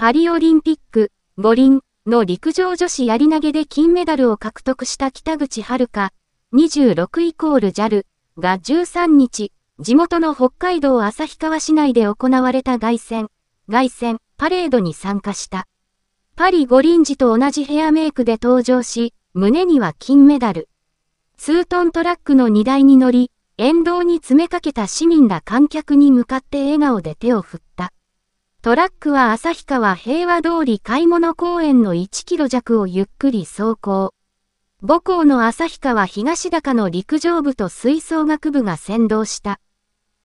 パリオリンピック、五輪の陸上女子やり投げで金メダルを獲得した北口遥26イコール JAL が13日、地元の北海道旭川市内で行われた凱旋、凱旋パレードに参加した。パリ五輪時と同じヘアメイクで登場し、胸には金メダル。ツートントラックの荷台に乗り、沿道に詰めかけた市民ら観客に向かって笑顔で手を振った。トラックは旭川平和通り買い物公園の1キロ弱をゆっくり走行。母校の旭川東高の陸上部と吹奏楽部が先導した。